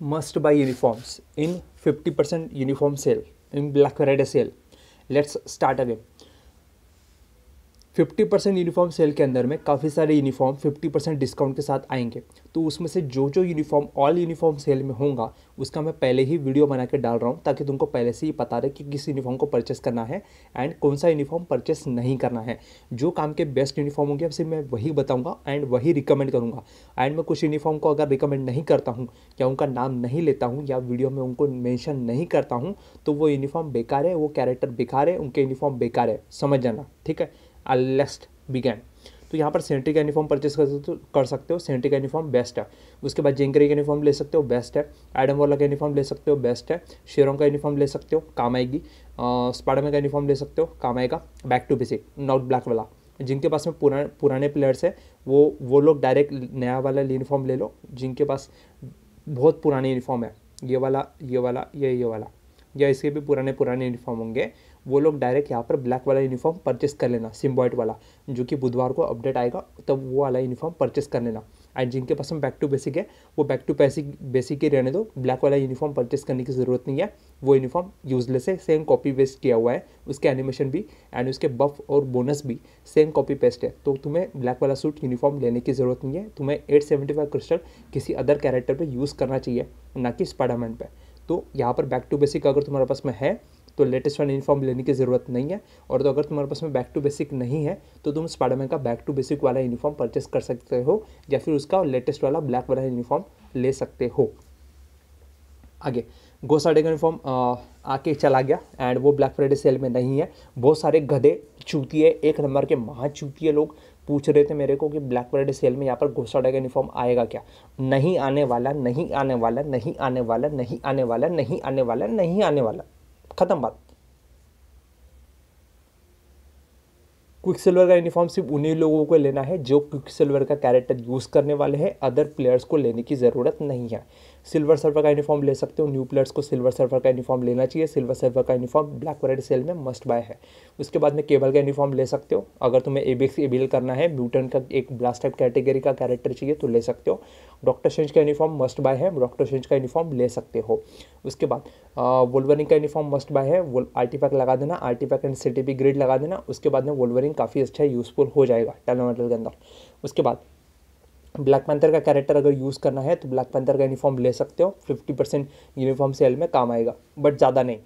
must buy uniforms in 50% uniform sale in black friday sale let's start again fifty percent uniform sale के अंदर में काफ़ी सारे uniform fifty percent discount के साथ आएंगे तो उसमें से जो जो यूनिफॉर्म ऑल यूनिफॉर्म सेल में होगा उसका मैं पहले ही वीडियो बना के डाल रहा हूँ ताकि तुमको पहले से ही पता रहे कि किस यूनिफॉर्म को परचेस करना है एंड कौन सा यूनिफॉर्म परचेस नहीं करना है जो काम के बेस्ट यूनिफॉर्म होंगे उसे मैं वही बताऊँगा एंड वही रिकमेंड करूँगा एंड मैं कुछ यूनिफॉर्म को अगर रिकमेंड नहीं करता हूँ या उनका नाम नहीं लेता हूँ या वीडियो में उनको मैंशन नहीं करता हूँ तो वो यूनिफॉर्म बेकार है वो कैरेक्टर बेकार है उनके यूनिफॉर्म बेकार है समझ जाना ठीक है अलेस्ट बिगैन तो यहाँ पर सेंट्रिक यूनिफॉर्म परचेस कर सकते हो तो कर सकते हो सेंट्रिक यूनिफॉर्म बेस्ट है उसके बाद जेंकरी का यूनिफॉर्म ले सकते हो बेस्ट है एडम वाला का यूनिफॉर्म ले सकते हो बेस्ट है शेरों का यूनिफॉर्म ले सकते हो काम आएगी स्पाडमे का यूनिफॉर्म ले सकते हो काम आएगा back to basic not black वाला जिनके पास में पुराने पुराने प्लेयर्स है वो वो लोग डायरेक्ट नया वाला यूनिफॉर्म ले लो जिनके पास बहुत पुराने यूनिफॉर्म है ये वाला ये वाला या ये वाला या इसके भी पुराने पुराने यूनिफॉर्म होंगे वो लोग डायरेक्ट यहाँ पर ब्लैक वाला यूनिफॉर्म परचेस कर लेना सिम्बॉइड वाला जो कि बुधवार को अपडेट आएगा तब वो वाला यूनिफॉर्म परचेस कर लेना एंड जिनके पास हम बैक टू बेसिक है वो बैक टू बेसिक बेसिक ही रहने दो ब्लैक वाला यूनिफॉर्म परचेस करने की ज़रूरत नहीं है वो यूनिफॉर्म यूजलेस है सेम कॉपी पेस्ट किया हुआ है उसके एनिमेशन भी एंड उसके बफ और बोनस भी सेम कॉपी पेस्ट है तो तुम्हें ब्लैक वाला सूट यूनिफॉर्म लेने की ज़रूरत नहीं है तुम्हें एट सेवेंटी फाइव क्रिस्टल किसी अदर कैरेक्टर पर यूज़ करना चाहिए ना कि स्पाइडरमैन पर तो यहाँ पर बैक टू बेसिक अगर तुम्हारे पास में है तो लेटेस्ट वाला यूनिफॉर्म लेने की ज़रूरत नहीं है और तो अगर तुम्हारे पास में बैक टू बेसिक नहीं है तो तुम स्पाइडरमैन का बैक टू बेसिक वाला यूनिफॉर्म परचेस कर सकते हो या फिर उसका लेटेस्ट वाला ब्लैक वाला यूनिफॉर्म ले सकते हो आगे गोसाडे का यूनिफॉर्म आके चला गया एंड वो ब्लैक फ्राइडे सेल में नहीं है बहुत सारे गधे है एक नंबर के महा है लोग पूछ रहे थे मेरे को कि ब्लैक फ्राइडे सेल में यहाँ पर घोसाडा का यूनिफॉर्म आएगा क्या नहीं आने वाला नहीं आने वाला नहीं आने वाला नहीं आने वाला नहीं आने वाला नहीं आने वाला ख़त्म बात क्विक सिल्वर का यूनिफॉर्म सिर्फ उन्हीं लोगों को लेना है जो क्विक सिल्वर का कैरेक्टर यूज़ करने वाले हैं अदर प्लेयर्स को लेने की ज़रूरत नहीं है सिल्वर सर्वर का यूनिफॉर्म ले सकते हो न्यू प्लेयर्स को सिल्वर सर्वर का यूनिफॉर्म लेना चाहिए सिल्वर सर्वर का यूनिफॉर्म ब्लैक वाइट सेल में मस्ट बाय है उसके बाद में केबल का यूनिफॉर्म ले सकते हो अगर तुम्हें ए बी एबिल करना है म्यूटन का एक टाइप कैटेगरी का कैरेक्टर चाहिए तो ले सकते हो डॉक्टर शेंज का यूनिफॉर्म मस्ट बाय है डॉक्टर शेंज का यूनिफॉर्म ले सकते हो उसके बाद वोल्वरिंग का यूनिफॉर्म मस्ट बाय है वो आर्टिफैक्ट लगा देना artifact and C T P grade लगा देना उसके बाद में वोल्वरिंग काफ़ी अच्छा यूज़फुल हो जाएगा मेटल के अंदर उसके बाद ब्लैक पैंथर का कैरेक्टर अगर यूज़ करना है तो ब्लैक पैंथर का यूनिफॉर्म ले सकते हो फिफ्टी परसेंट यूनिफॉर्म सेल में काम आएगा बट ज़्यादा नहीं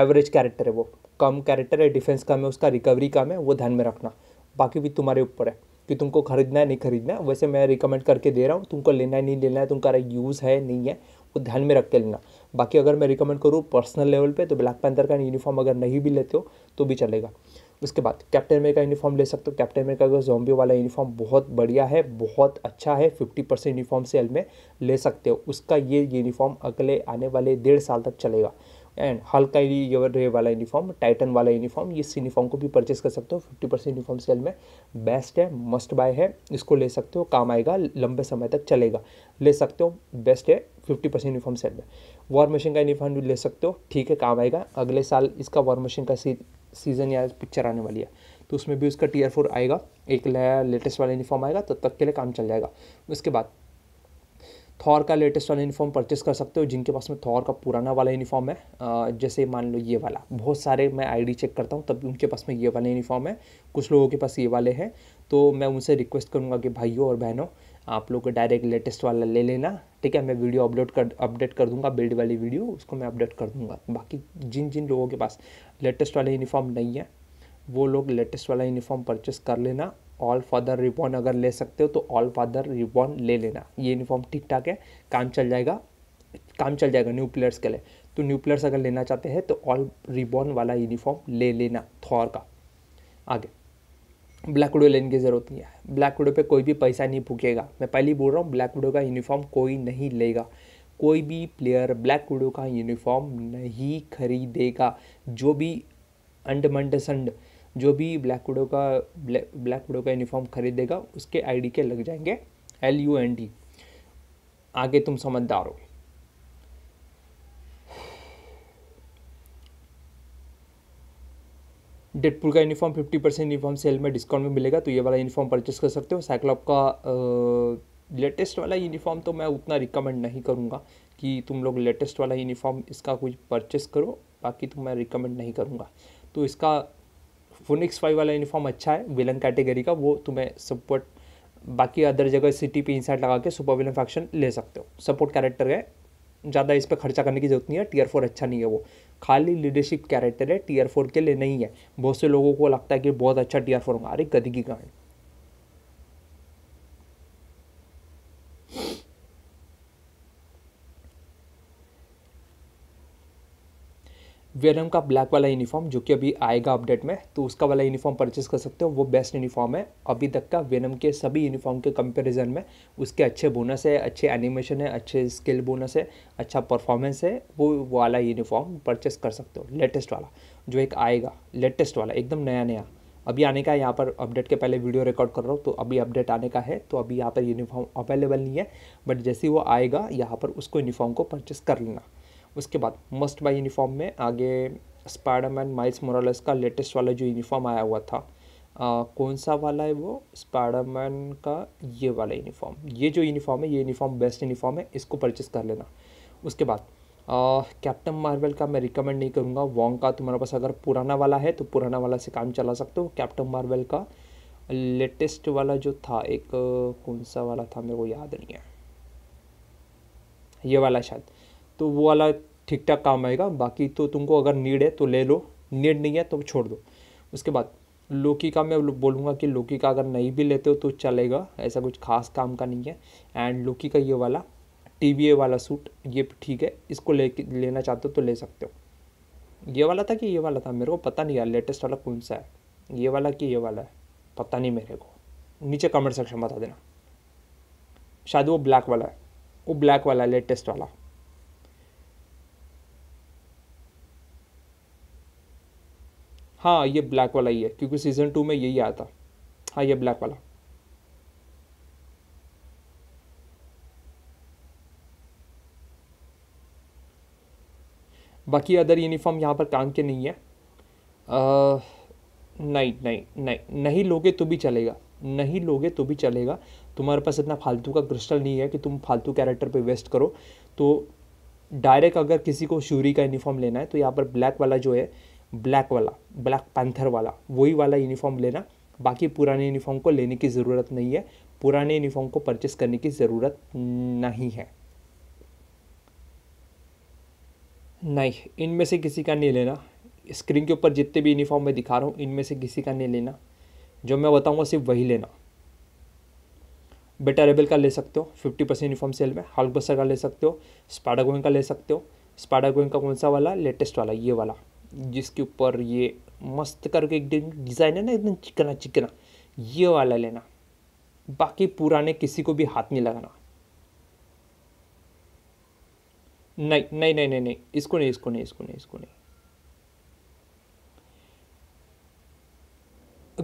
एवरेज कैरेक्टर है वो कम कैरेक्टर है डिफेंस कम है उसका रिकवरी कम है वो ध्यान में रखना बाकी भी तुम्हारे ऊपर है कि तुमको खरीदना है नहीं खरीदना है वैसे मैं रिकमेंड करके दे रहा हूँ तुमको लेना है नहीं लेना है तुम्हारा यूज़ है नहीं है वो ध्यान में रख के लेना बाकी अगर मैं रिकमेंड करूँ पर्सनल लेवल पे तो ब्लैक पैंथर का यूनिफॉर्म अगर नहीं भी लेते हो तो भी चलेगा उसके बाद कैप्टन अमेरिका यूनिफॉर्म ले सकते हो कैप्टन अमेरिका का जोम्बियो वाला यूनिफॉर्म बहुत बढ़िया है बहुत अच्छा है फिफ्टी परसेंट यूनिफॉर्म सेल में ले सकते हो उसका ये यूनिफॉर्म अगले आने वाले डेढ़ साल तक चलेगा एंड हल्का ये वाला यूनिफॉर्म टाइटन वाला यूनिफॉर्म इस यूनिफॉर्म को भी परचेस कर सकते हो फिफ्टी परसेंट यूनिफॉर्म सेल में बेस्ट है मस्ट बाय है इसको ले सकते हो काम आएगा लंबे समय तक चलेगा ले सकते हो बेस्ट है फिफ्टी परसेंट यूनिफॉर्म सेल में वॉर मशीन का यूनिफॉर्म भी ले सकते हो ठीक है काम आएगा अगले साल इसका वॉर मशीन का सीट सीज़न या पिक्चर आने वाली है तो उसमें भी उसका टीयर फोर आएगा एक नया लेटेस्ट वाला यूनिफॉर्म आएगा तो तब तो तक के लिए काम चल जाएगा उसके बाद थॉर का लेटेस्ट वाला यूनिफॉर्म परचेस कर सकते हो जिनके पास में थॉर का पुराना वाला यूनिफॉर्म है जैसे मान लो ये वाला बहुत सारे मैं आईडी चेक करता हूँ तब उनके पास में ये वाला यूनिफॉर्म है कुछ लोगों के पास ये वाले हैं तो मैं उनसे रिक्वेस्ट करूँगा कि भाइयों और बहनों आप लोग डायरेक्ट लेटेस्ट वाला ले लेना ठीक है मैं वीडियो अपलोड कर अपडेट कर दूंगा बिल्ड वाली वीडियो उसको मैं अपडेट कर दूंगा बाकी जिन जिन लोगों के पास लेटेस्ट वाला यूनिफॉर्म नहीं है वो लोग लेटेस्ट वाला यूनिफॉर्म परचेस कर लेना ऑल फादर रिबॉन अगर ले सकते हो तो ऑल फादर रिबॉन ले लेना ये यूनिफॉर्म ठीक ठाक है काम चल जाएगा काम चल जाएगा न्यू प्लेयर्स के लिए तो न्यू प्लेयर्स अगर लेना चाहते हैं तो ऑल रिबॉन वाला यूनिफॉर्म ले लेना थॉर का आगे ब्लैक वुडो लेने की ज़रूरत नहीं है ब्लैक विडो पे कोई भी पैसा नहीं फूकेगा मैं पहले ही बोल रहा हूँ ब्लैक विडो का यूनिफॉर्म कोई नहीं लेगा कोई भी प्लेयर ब्लैक विडो का यूनिफॉर्म नहीं खरीदेगा जो भी अंड मंड संड जो भी ब्लैक विडो का ब्लैक वुडो का यूनिफॉर्म खरीदेगा उसके आईडी के लग जाएंगे एल यू एन डी आगे तुम समझदार हो डेडपुल का uniform fifty percent uniform sale में डिस्काउंट में मिलेगा तो ये वाला यूनिफॉर्म परचेस कर सकते हो साइक्लॉप का लेटेस्ट वाला यूनिफॉर्म तो मैं उतना रिकमेंड नहीं करूँगा कि तुम लोग लेटेस्ट वाला यूनिफॉर्म इसका कुछ परचेस करो बाकी तो मैं रिकमेंड नहीं करूँगा तो इसका फोनिक्स फाइव वाला यूनिफॉर्म अच्छा है विलन कैटेगरी का वो तुम्हें सपोर्ट बाकी अदर जगह सिटी पे इंसाइट लगा के सुपर विलन फैक्शन ले सकते हो सपोर्ट कैरेक्टर है ज़्यादा इस पर खर्चा करने की जरूरत नहीं है टीयर फोर अच्छा नहीं है वो खाली लीडरशिप कैरेक्टर है टीयर फोर के लिए नहीं है बहुत से लोगों को लगता है कि बहुत अच्छा टीयर फोर होगा अरे गदगी कहानी वेरम का ब्लैक वाला यूनिफॉर्म जो कि अभी आएगा अपडेट में तो उसका वाला यूनिफॉर्म परचेज़ कर सकते हो वो बेस्ट यूनिफॉर्म है अभी तक का वेरम के सभी यूनिफॉर्म के कंपैरिजन में उसके अच्छे बोनस है अच्छे एनिमेशन है अच्छे स्किल बोनस है अच्छा परफॉर्मेंस है वो वाला यूनिफॉर्म परचेस कर सकते हो लेटेस्ट वाला जो एक आएगा लेटेस्ट वाला एकदम नया नया अभी आने का यहाँ पर अपडेट के पहले वीडियो रिकॉर्ड कर रहा हूँ तो अभी अपडेट आने का है तो अभी यहाँ पर यूनिफॉर्म अवेलेबल नहीं है बट जैसे ही वो आएगा यहाँ पर उसको यूनिफॉर्म को परचेस कर लेना उसके बाद मस्ट बाई यूनिफॉर्म में आगे स्पाइडरमैन माइल्स मोरालेस का लेटेस्ट वाला जो यूनिफॉर्म आया हुआ था आ, कौन सा वाला है वो स्पाइडरमैन का ये वाला यूनिफॉर्म ये जो यूनिफॉर्म है ये यूनिफॉर्म बेस्ट यूनिफॉर्म है इसको परचेस कर लेना उसके बाद कैप्टन मार्वल का मैं रिकमेंड नहीं करूँगा वॉन्ग का तुम्हारे पास अगर पुराना वाला है तो पुराना वाला से काम चला सकते हो कैप्टन मार्वल का लेटेस्ट वाला जो था एक कौन सा वाला था मेरे को याद नहीं है ये वाला शायद तो वो वाला ठीक ठाक काम आएगा बाकी तो तुमको अगर नीड है तो ले लो नीड नहीं है तो छोड़ दो उसके बाद लोकी का मैं बोलूँगा कि लोकी का अगर नहीं भी लेते हो तो चलेगा ऐसा कुछ खास काम का नहीं है एंड लोकी का ये वाला टी वाला सूट ये ठीक है इसको ले लेना चाहते हो तो ले सकते हो ये वाला था कि ये वाला था मेरे को पता नहीं यार लेटेस्ट वाला कौन सा है ये वाला कि ये वाला है पता नहीं मेरे को नीचे कमेंट सेक्शन बता देना शायद वो ब्लैक वाला है वो ब्लैक वाला है लेटेस्ट वाला हाँ ये ब्लैक वाला ही है क्योंकि सीजन टू में यही आया था हाँ ये ब्लैक वाला बाकी अदर यूनिफॉर्म यहाँ पर काम के नहीं है आ, नहीं नहीं नहीं नहीं लोगे तो भी चलेगा नहीं लोगे तो भी चलेगा तुम्हारे पास इतना फालतू का क्रिस्टल नहीं है कि तुम फालतू कैरेक्टर पे वेस्ट करो तो डायरेक्ट अगर किसी को शूरी का यूनिफॉर्म लेना है तो यहाँ पर ब्लैक वाला जो है ब्लैक वाला ब्लैक पैंथर वाला वही वाला यूनिफॉर्म लेना बाकी पुराने यूनिफॉर्म को लेने की ज़रूरत नहीं है पुराने यूनिफॉर्म को परचेस करने की ज़रूरत नहीं है नहीं इनमें से किसी का नहीं लेना स्क्रीन के ऊपर जितने भी यूनिफॉर्म मैं दिखा रहा हूँ इनमें से किसी का नहीं लेना जो मैं बताऊँगा सिर्फ वही लेना बेटा रेबल का ले सकते हो फिफ्टी परसेंट यूनिफॉर्म सेल में हाल्क बस्टर का ले सकते हो स्पाडागोइन का ले सकते हो स्पाडागोइन का कौन सा वाला लेटेस्ट वाला ये वाला जिसके ऊपर ये मस्त करके एक डिज़ाइन है ना एकदम चिकना चिकना ये वाला लेना बाकी पुराने किसी को भी हाथ नहीं लगाना नहीं नहीं नहीं नहीं नहीं इसको नहीं इसको नहीं इसको नहीं इसको नहीं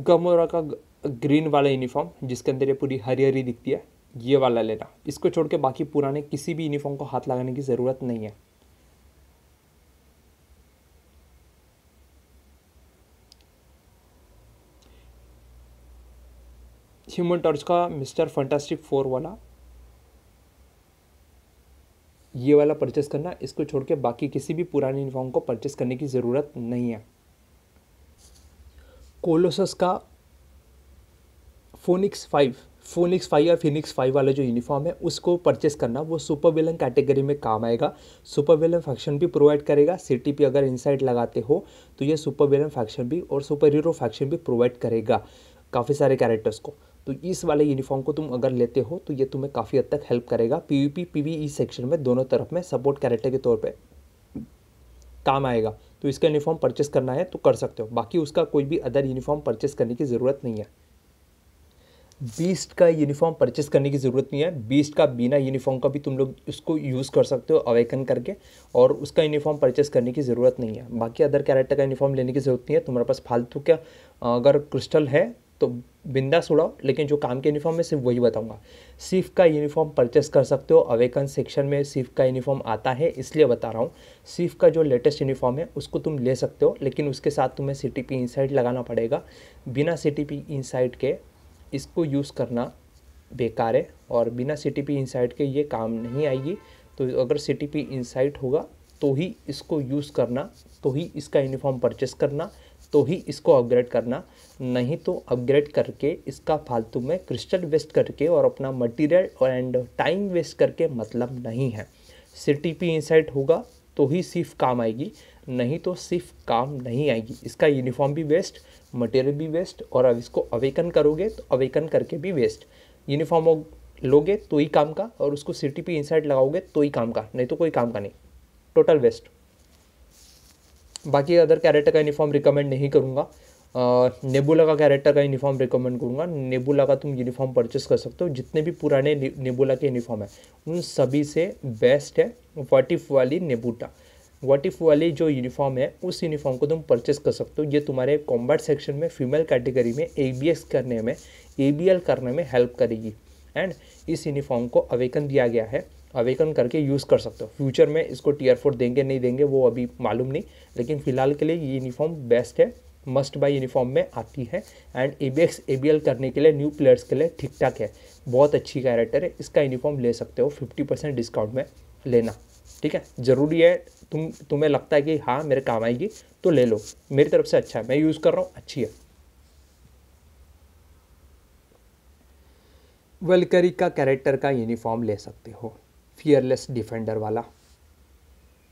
गमोरा का ग्रीन वाला यूनिफॉर्म जिसके अंदर ये पूरी हरी हरी दिखती है ये वाला लेना इसको छोड़ के बाकी पुराने किसी भी यूनिफॉर्म को हाथ लगाने की ज़रूरत नहीं है ह्यूमन टॉर्च का मिस्टर फंटास्टिक फोर वाला ये वाला परचेस करना इसको छोड़ के बाकी किसी भी पुराने यूनिफॉर्म को परचेस करने की ज़रूरत नहीं है कोलोसस का फोनिक्स फाइव फोनिक्स फाइव या फिनिक्स फाइव वाला जो यूनिफॉर्म है उसको परचेस करना वो सुपर विलन कैटेगरी में काम आएगा सुपर विलन फैक्शन भी प्रोवाइड करेगा सिटी पे अगर इनसाइड लगाते हो तो ये सुपर विलन फैक्शन भी और सुपर हीरो फैक्शन भी प्रोवाइड करेगा काफ़ी सारे कैरेक्टर्स को तो इस वाले यूनिफॉर्म को तुम अगर लेते हो तो ये तुम्हें काफ़ी हद तक हेल्प करेगा पी वी पी सेक्शन में दोनों तरफ में सपोर्ट कैरेक्टर के तौर पर काम आएगा तो इसका यूनिफॉर्म परचेस करना है तो कर सकते हो बाकी उसका कोई भी अदर यूनिफॉर्म परचेस करने की ज़रूरत नहीं है बीस्ट का यूनिफॉर्म परचेस करने की ज़रूरत नहीं है बीस्ट का बिना यूनिफॉर्म का भी तुम लोग उसको यूज़ कर सकते हो अवेकन करके और उसका यूनिफॉर्म परचेस करने की ज़रूरत नहीं है बाकी अदर कैरेक्टर का यूनिफॉर्म लेने की ज़रूरत नहीं है तुम्हारे पास फालतू का अगर क्रिस्टल है तो बिंदास उड़ाओ लेकिन जो काम के यूनिफॉर्म है सिर्फ वही बताऊंगा सिर्फ का यूनिफॉर्म परचेस कर सकते हो अवेकन सेक्शन में सिर्फ का यूनिफॉर्म आता है इसलिए बता रहा हूँ सिर्फ का जो लेटेस्ट यूनिफॉर्म है उसको तुम ले सकते हो लेकिन उसके साथ तुम्हें सी टी पी इनसाइट लगाना पड़ेगा बिना सी टी पी इनसाइट के इसको यूज़ करना बेकार है और बिना सी टी पी के ये काम नहीं आएगी तो अगर सी टी पी इनसाइट होगा तो ही इसको यूज़ करना तो ही इसका यूनिफॉर्म परचेस करना तो ही इसको अपग्रेड करना नहीं तो अपग्रेड करके इसका फालतू में क्रिस्टल वेस्ट करके और अपना मटेरियल एंड टाइम वेस्ट करके मतलब नहीं है सी टी पी इंसाइट होगा तो ही सिर्फ काम आएगी नहीं तो सिर्फ काम नहीं आएगी इसका यूनिफॉर्म भी वेस्ट मटेरियल भी वेस्ट और अब इसको अवेकन करोगे तो अवेकन करके भी वेस्ट यूनिफॉर्म लोगे तो ही काम का और उसको सी टी पी इंसाइट लगाओगे तो ही काम का नहीं तो कोई काम का नहीं टोटल वेस्ट बाकी अदर कैरेक्टर का यूनिफॉर्म रिकमेंड नहीं करूँगा नेबुला का कैरेक्टर का यूनिफॉर्म रिकमेंड करूँगा नेबुला का तुम यूनिफॉर्म परचेस कर सकते हो जितने भी पुराने नेबुला के यूनिफॉर्म है उन सभी से बेस्ट है वाटिफ वाली नेबूटा इफ वाली जो यूनिफॉर्म है उस यूनिफॉर्म को तुम परचेस कर सकते हो ये तुम्हारे कॉम्बैट सेक्शन में फीमेल कैटेगरी में ए करने में ए करने में हेल्प करेगी एंड इस यूनिफॉर्म को अवेकन दिया गया है अवेकन करके यूज़ कर सकते हो फ्यूचर में इसको टीयर फोर देंगे नहीं देंगे वो अभी मालूम नहीं लेकिन फ़िलहाल के लिए ये यूनिफॉर्म बेस्ट है मस्ट बाय यूनिफॉर्म में आती है and A B X A B L करने के लिए न्यू प्लेयर्स के लिए ठीक ठाक है बहुत अच्छी कैरेक्टर है इसका यूनिफॉर्म ले सकते हो फिफ्टी परसेंट डिस्काउंट में लेना ठीक है ज़रूरी है तुम तुम्हें लगता है कि हाँ मेरे काम आएगी तो ले लो मेरी तरफ से अच्छा है मैं यूज़ कर रहा हूँ अच्छी है वेलकरी का कैरेक्टर का यूनिफॉर्म ले सकते हो फियरलेस डिफेंडर वाला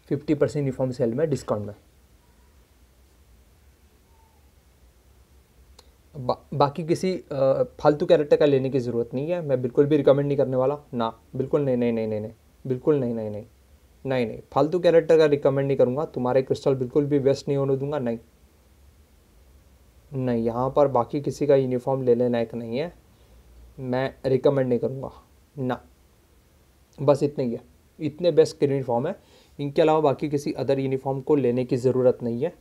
फिफ्टी परसेंट यूनिफॉर्म सेल में डिस्काउंट में बा, बाकी किसी फालतू कैरेक्टर का लेने की ज़रूरत नहीं है मैं बिल्कुल भी रिकमेंड नहीं करने वाला ना बिल्कुल नहीं नहीं नहीं नहीं नहीं बिल्कुल नहीं नहीं नहीं नहीं नहीं फालतू कैरेक्टर का रिकमेंड नहीं करूँगा तुम्हारे क्रिस्टल बिल्कुल भी वेस्ट नहीं होने दूंगा नहीं नहीं यहाँ पर बाकी किसी का यूनिफॉर्म ले लेना एक नहीं है मैं रिकमेंड नहीं करूँगा ना बस इतने ही है इतने बेस्ट यूनिफॉर्म है इनके अलावा बाकी किसी अदर यूनिफॉर्म को लेने की ज़रूरत नहीं है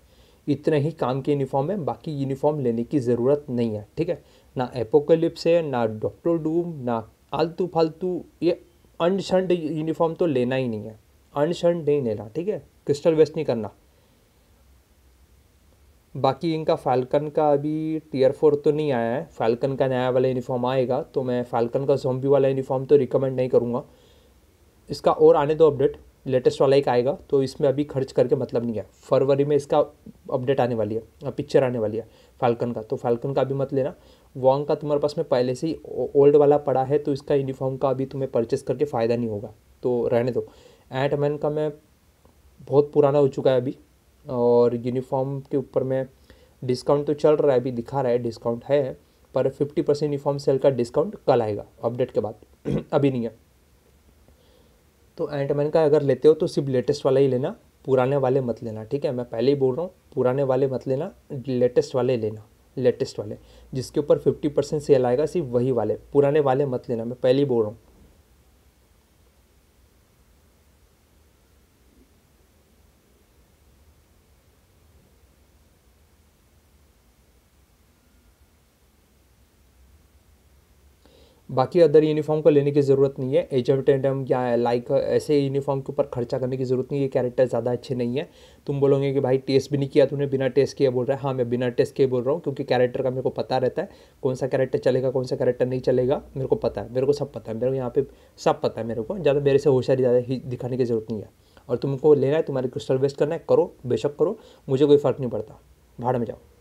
इतने ही काम के यूनिफॉर्म है बाकी यूनिफॉर्म लेने की ज़रूरत नहीं है ठीक है ना एपोकलिप्स है ना डॉक्टर डूम ना आलतू फालतू ये अनशंड यूनिफॉर्म तो लेना ही नहीं है अनशंड नहीं लेना ठीक है क्रिस्टल वेस्ट नहीं करना बाकी इनका फाल्कन का अभी टीयर फोर तो नहीं आया है फाल्कन का नया वाला यूनिफॉर्म आएगा तो मैं फाल्कन का जोम्बी वाला यूनिफॉर्म तो रिकमेंड नहीं करूँगा इसका और आने दो अपडेट लेटेस्ट वाला एक आएगा तो इसमें अभी खर्च करके मतलब नहीं है फरवरी में इसका अपडेट आने वाली है पिक्चर आने वाली है फाल्कन का तो फाल्कन का अभी मत लेना वॉन्ग का तुम्हारे पास में पहले से ही ओल्ड वाला पड़ा है तो इसका यूनिफॉर्म का अभी तुम्हें परचेस करके फ़ायदा नहीं होगा तो रहने दो एंट मैन का मैं बहुत पुराना हो चुका है अभी और यूनिफॉर्म के ऊपर में डिस्काउंट तो चल रहा है अभी दिखा रहा है डिस्काउंट है पर फिफ्टी परसेंट यूनिफॉर्म सेल का डिस्काउंट कल आएगा अपडेट के बाद अभी नहीं है तो एंटमैन का अगर लेते हो तो सिर्फ लेटेस्ट वाला ही लेना पुराने वाले मत लेना ठीक है मैं पहले ही बोल रहा हूँ पुराने वाले मत लेना लेटेस्ट वाले लेना लेटेस्ट वाले जिसके ऊपर फिफ्टी परसेंट सेल आएगा सिर्फ वही वाले पुराने वाले मत लेना मैं पहले ही बोल रहा हूँ बाकी अदर यूनिफॉर्म को लेने की ज़रूरत नहीं है एज टेंडम या लाइक ऐसे यूनिफॉर्म के ऊपर खर्चा करने की ज़रूरत नहीं है कैरेक्टर ज़्यादा अच्छे नहीं है तुम बोलोगे कि भाई टेस्ट भी नहीं किया तुमने बिना टेस्ट किए बोल रहा है हाँ मैं बिना टेस्ट किए बोल रहा हूँ क्योंकि कैरेक्टर का मेरे को पता रहता है कौन सा कैरेक्टर चलेगा कौन सा कैरेक्टर नहीं चलेगा मेरे को पता है मेरे को सब पता है मेरे को यहाँ पर सब पता है मेरे को ज़्यादा मेरे से होशियारी ज़्यादा दिखाने की ज़रूरत नहीं है और तुमको लेना है तुम्हारे क्रिस्टल वेस्ट करना है करो बेशक करो मुझे कोई फ़र्क नहीं पड़ता भाड़ में जाओ